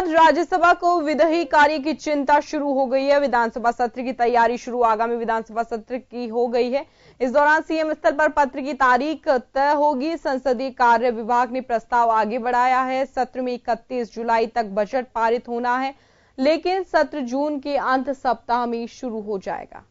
बाद राज्यसभा को विधेयी कार्य की चिंता शुरू हो गई है विधानसभा सत्र की तैयारी शुरू आगामी विधानसभा सत्र की हो गई है इस दौरान सीएम स्तर पर पत्र की तारीख तय होगी संसदीय कार्य विभाग ने प्रस्ताव आगे बढ़ाया है सत्र में इकतीस जुलाई तक बजट पारित होना है लेकिन सत्र जून के अंत सप्ताह में शुरू हो जाएगा